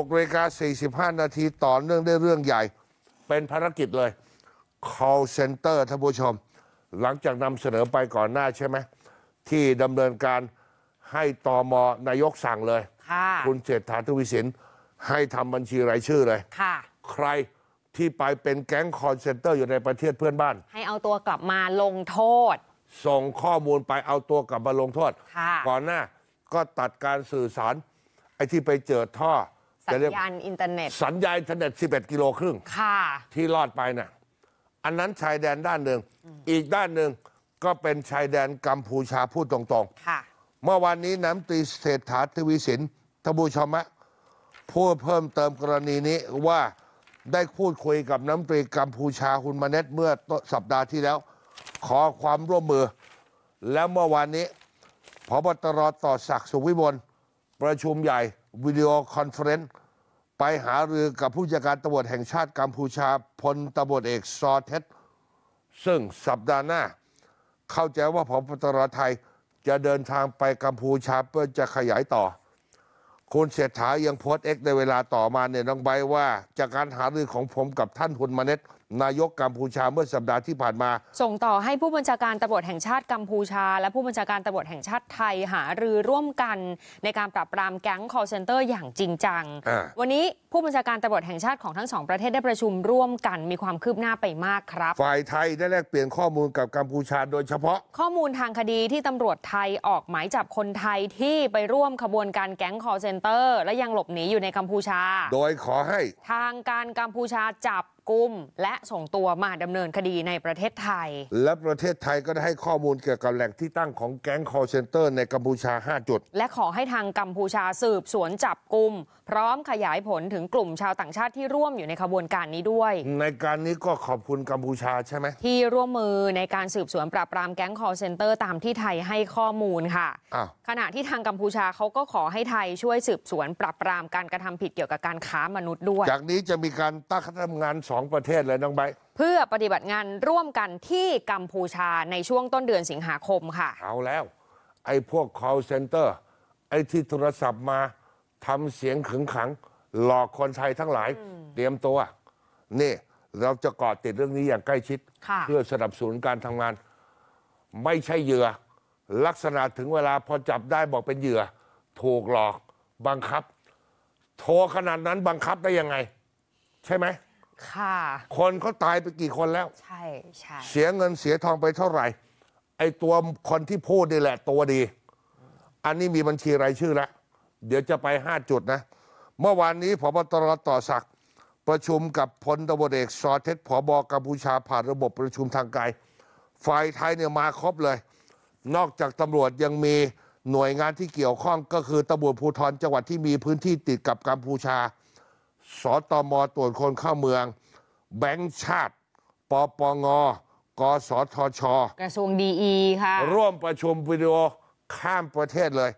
6เวกา45 นาทีต่อเนื่องได้เรื่องใหญ่ เป็นภารกิจเลย call center ท่านผู้ชม หลังจากนำเสนอไปก่อนหน้าใช่ไหม ที่ดำเนินการให้ตอมนายกสั่งเลย คุณเศรษฐาทวีสินให้ทำบัญชีรายชื่อเลยค่ะ ใครที่ไปเป็นแก๊งคอนเซนเตอร์อยู่ในประเทศเพื่อนบ้าน ให้เอาตัวกลับมาลงโทษ ส่งข้อมูลไปเอาตัวกลับมาลงโทษก่อนหน้าก็ตัดการสื่อสารไอ้ที่ไปเจอท่อสัญญาณอินเทอร์เน็ต สัญญาณอินเทอร์เน็ต 11 กิโลครึ่งค่ะที่รอดไปน่ะ อันนั้นชายแดนด้านหนึ่ง อีกด้านหนึ่งก็เป็นชายแดนกัมพูชาพูดตรงๆค่ะเมื่อวานนี้น้ำตีเศรษฐาทวีสินทบูชมะพูดเพิ่มเติมกรณีนี้ว่าได้พูดคุยกับน้ำตรีกัมพูชาฮุนมาเนตเมื่อสัปดาห์ที่แล้วขอความร่วมมือ และเมื่อวานนี้พบตรต่อศักดิ์สุขวิมลประชุมใหญ่วิดีโอคอนเฟรนซ์ไปหารือกับผู้จัดการตำรวจแห่งชาติกัมพูชา พลตำรวจเอกซอเทสซึ่งสัปดาห์หน้า เข้าใจว่าผบตรไทย จะเดินทางไปกัมพูชาเพื่อจะขยายต่อ คุณเศรษฐายังโพสต์เอ็กในเวลาต่อมาเนี่ยน้องใบว่าจากการหารือของผมกับท่านหุนมาเน็ตนายกกัมพูชาเมื่อสัปดาห์ที่ผ่านมา ส่งต่อให้ผู้บัญชาการตำรวจแห่งชาติกัมพูชา และผู้บัญชาการตำรวจแห่งชาติไทยหารือร่วมกัน ในการปราบปรามแก๊งคอร์เซนเตอร์อย่างจริงจัง วันนี้ผู้บัญชาการตำรวจแห่งชาติของทั้งสองประเทศได้ประชุมร่วมกันมีความคืบหน้าไปมากครับฝ่ายไทยได้แลกเปลี่ยนข้อมูลกับกัมพูชา โดยเฉพาะ ข้อมูลทางคดีที่ตำรวจไทยออกหมายจับคนไทยที่ไปร่วมขบวนการแก๊งคอร์เซนเตอร์และยังหลบหนีอยู่ในกัมพูชา โดยขอให้ ทางการกัมพูชาจับกุมและส่งตัวมาดำเนินคดีในประเทศไทย และประเทศไทยก็ได้ให้ข้อมูลเกี่ยวกับแหล่งที่ตั้งของแก๊งคอเซนเตอร์ในกัมพูชา 5 จุด และขอให้ทางกัมพูชาสืบสวนจับกุม พร้อมขยายผลถึงกลุ่มชาวต่างชาติที่ร่วมอยู่ในขบวนการนี้ด้วย ในการนี้ก็ขอบคุณกัมพูชาใช่ไหม ที่ร่วมมือในการสืบสวนปราบปรามแก๊งคอเซนเตอร์ตามที่ไทยให้ข้อมูลค่ะขณะที่ทางกัมพูชาเขาก็ขอให้ไทยช่วยสืบสวนปราบปรามการกระทำผิดเกี่ยวกับการค้ามนุษย์ด้วย จากนี้จะมีการตั้งคณะทำงานสองประเทศเลยน้องใบเพื่อปฏิบัติงานร่วมกันที่กัมพูชาในช่วงต้นเดือนสิงหาคมค่ะ เอาแล้ว ไอ้พวก call center ไอ้ที่โทรศัพท์มาทำเสียงขึงขัง หลอกคนไทยทั้งหลาย เตรียมตัว นี่เราจะกอดติดเรื่องนี้อย่างใกล้ชิด เพื่อสนับสนุนการทำงาน ไม่ใช่เหยื่อ ลักษณะถึงเวลาพอจับได้บอกเป็นเหยื่อถูกหลอกบังคับ โทรขนาดนั้นบังคับได้ยังไง ใช่ไหมค่ะ คนเขาตายไปกี่คนแล้วใช่ใช่เสียเงินเสียทองไปเท่าไหร่ ไอ้ตัวคนที่พูดนี่แหละตัวดี อันนี้มีบัญชีรายชื่อแล้วเดี๋ยวจะไปห้าจุดนะ เมื่อวานนี้พบตรต่อสักประชุมกับพลตบเอกซอเทจผบกัมพูชา ผ่านระบบประชุมทางไกลฝ่ายไทยเนี่ยมาครบเลย นอกจากตำรวจยังมีหน่วยงานที่เกี่ยวข้องก็คือตำรวจภูธรจังหวัดที่มีพื้นที่ติดกับกัมพูชาสตม ตรวจคนเข้าเมือง แบงค์ชาติ ปปง กสทช กระทรวงดีอีค่ะ ร่วมประชุมวิดีโอข้ามประเทศเลย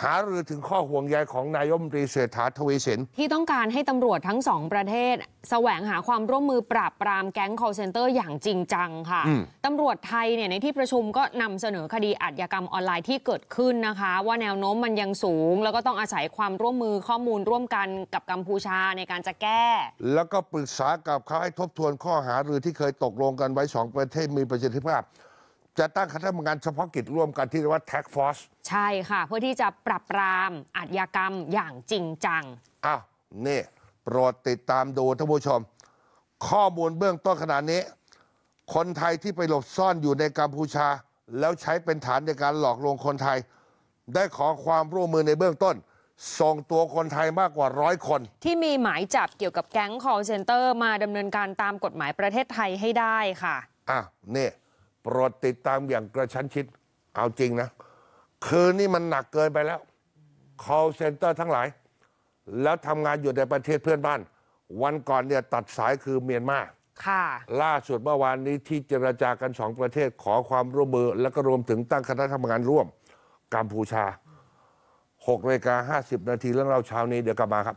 หารือถึงข้อห่วงใยของนายมรีเศรษฐาทวีสินที่ต้องการให้ตำรวจทั้งสองประเทศ แสวงหาความร่วมมือปราบปรามแก๊ง call center อย่างจริงจังค่ะตำรวจไทยเนี่ยในที่ประชุมก็นำเสนอคดีอาชญากรรมออนไลน์ที่เกิดขึ้นนะคะ ว่าแนวโน้มมันยังสูง แล้วก็ต้องอาศัยความร่วมมือข้อมูลร่วมกันกับกัมพูชาในการจะแก้ แล้วก็ปรึกษากับเขาให้ทบทวนข้อหารือที่เคยตกลงกันไว้สองประเทศมีประสิทธิภาพจะตั้งคณะทำงานเฉพาะกิจร่วมกันที่เรียกว่าแท็กฟอสใช่ค่ะ เพื่อที่จะปรับปรามอาชญากรรมอย่างจริงจัง อ้าว นี่ โปรดติดตามดูท่านผู้ชม ข้อมูลเบื้องต้นขนาดนี้ คนไทยที่ไปหลบซ่อนอยู่ในกัมพูชา แล้วใช้เป็นฐานในการหลอกลวงคนไทย ได้ขอความร่วมมือในเบื้องต้นส่งตัวคนไทยมากกว่าร้อยคน ที่มีหมายจับเกี่ยวกับแก๊งลเซ็นเตอร์ มาดำเนินการตามกฎหมายประเทศไทยให้ได้ค่ะอ่ะนี่ยโปรดติดตามอย่างกระชั้นชิด เอาจริงนะ คืนนี้มันหนักเกินไปแล้ว call center ทั้งหลาย แล้วทำงานอยู่ในประเทศเพื่อนบ้าน วันก่อนเนี่ยตัดสายคือเมียนมา ค่ะ ล่าสุดเมื่อวานนี้ที่เจรจากันสองประเทศขอความร่วมมือแล้วก็รวมถึงตั้งคณะทำงานร่วมกัมพูชา6นาฬิกา50 นาทีเรื่องเราเช้านี้เดี๋ยวกลับมาครับ